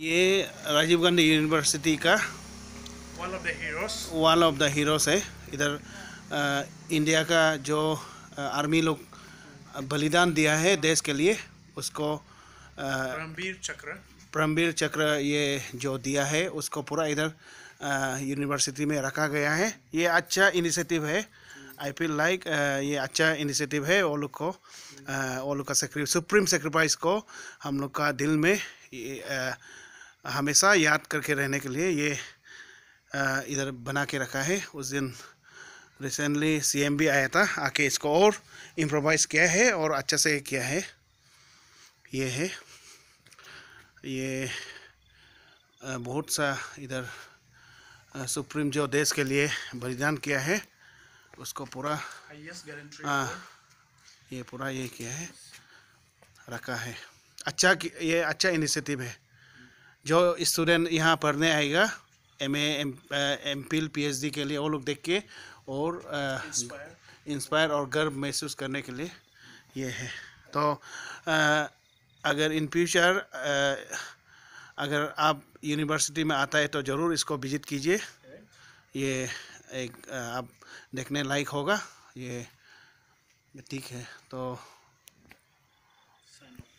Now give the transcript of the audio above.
ये राजीव गांधी यूनिवर्सिटी का one of the heroes one of the heroes है इधर इंडिया का जो आ, आर्मी लोग बलिदान दिया है देश के लिए उसको परमवीर चक्र परमवीर चक्र ये जो दिया है उसको पूरा इधर यूनिवर्सिटी में रखा गया है ये अच्छा इनिशिएटिव है आई फील लाइक ये अच्छा इनिशिएटिव है वो लोग को वो लोग का सक्रिय सुप्रीम सेक्रीफाइस को हम लोग का दिल में ये, आ, हमेशा याद करके रहने के लिए ये इधर बना के रखा है उस दिन रिसेंटली सीएम भी आया था आके इसको और इम्प्रोवाइज़ किया है और अच्छे से किया है ये है ये बहुत सा इधर सुप्रीम जो देश के लिए बलिदान किया है उसको पूरा हाँ ये पूरा ये किया है रखा है अच्छा ये अच्छा इनिशिएटिव है जो स्टूडेंट यहाँ पढ़ने आएगा M A M Phil P के लिए वो लोग देख के और इंस्पायर uh, और गर्व महसूस करने के लिए ये है तो आ, uh, अगर इन फ्यूचर uh, अगर आप यूनिवर्सिटी में आता है तो ज़रूर इसको विज़िट कीजिए ये एक आप देखने लायक होगा ये ठीक है तो